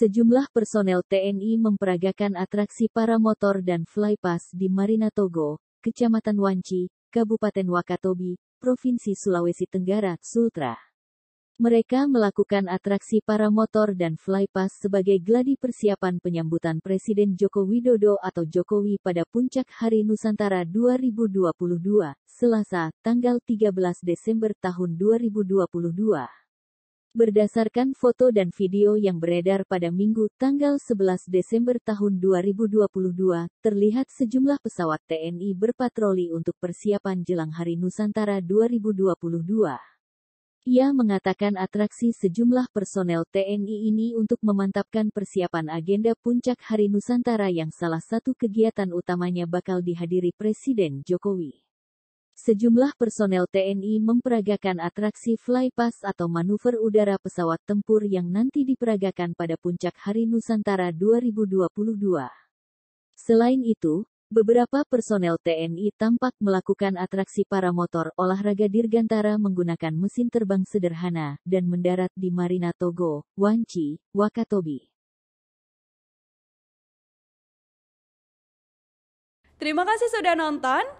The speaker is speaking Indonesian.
Sejumlah personel TNI memperagakan atraksi para motor dan flypass di Marina Togo, Kecamatan Wanci, Kabupaten Wakatobi, Provinsi Sulawesi Tenggara, Sultra. Mereka melakukan atraksi para motor dan flypass sebagai gladi persiapan penyambutan Presiden Joko Widodo atau Jokowi pada Puncak Hari Nusantara 2022, Selasa, tanggal 13 Desember tahun 2022. Berdasarkan foto dan video yang beredar pada Minggu tanggal 11 Desember tahun 2022, terlihat sejumlah pesawat TNI berpatroli untuk persiapan jelang Hari Nusantara 2022. Ia mengatakan atraksi sejumlah personel TNI ini untuk memantapkan persiapan agenda puncak Hari Nusantara yang salah satu kegiatan utamanya bakal dihadiri Presiden Jokowi sejumlah personel TNI memperagakan atraksi flypass atau manuver udara pesawat tempur yang nanti diperagakan pada puncak Hari Nusantara 2022. Selain itu, beberapa personel TNI tampak melakukan atraksi paramotor olahraga dirgantara menggunakan mesin terbang sederhana dan mendarat di Marina Togo, Wanchi, Wakatobi. Terima kasih sudah nonton.